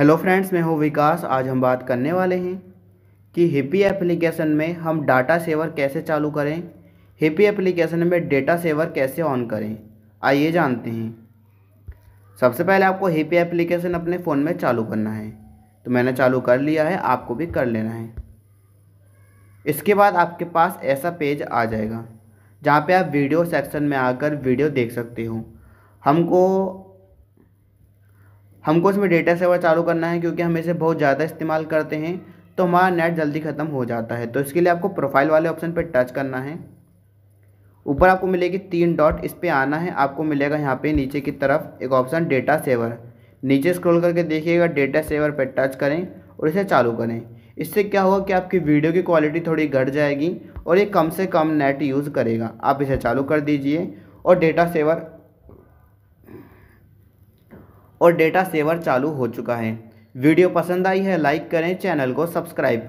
hello friends मैं हूं विकास आज हम बात करने वाले हैं कि हिपी एप्लीकेशन में हम डाटा सेवर कैसे चालू करें हिपी एप्लीकेशन में डेटा सेवर कैसे ऑन करें आइए जानते हैं सबसे पहले आपको हिपी एप्लीकेशन अपने फ़ोन में चालू करना है तो मैंने चालू कर लिया है आपको भी कर लेना है इसके बाद आपके पास ऐसा पेज आ जाएगा जहाँ पर आप वीडियो सेक्शन में आकर वीडियो देख सकते हो हमको हमको इसमें डेटा सेवर चालू करना है क्योंकि हम इसे बहुत ज़्यादा इस्तेमाल करते हैं तो हमारा नेट जल्दी ख़त्म हो जाता है तो इसके लिए आपको प्रोफाइल वाले ऑप्शन पर टच करना है ऊपर आपको मिलेगी तीन डॉट इस पर आना है आपको मिलेगा यहाँ पे नीचे की तरफ एक ऑप्शन डेटा सेवर नीचे स्क्रॉल करके देखिएगा डेटा सेवर पर टच करें और इसे चालू करें इससे क्या होगा कि आपकी वीडियो की क्वालिटी थोड़ी घट जाएगी और ये कम से कम नेट यूज़ करेगा आप इसे चालू कर दीजिए और डेटा सेवर और डेटा सेवर चालू हो चुका है वीडियो पसंद आई है लाइक करें चैनल को सब्सक्राइब करें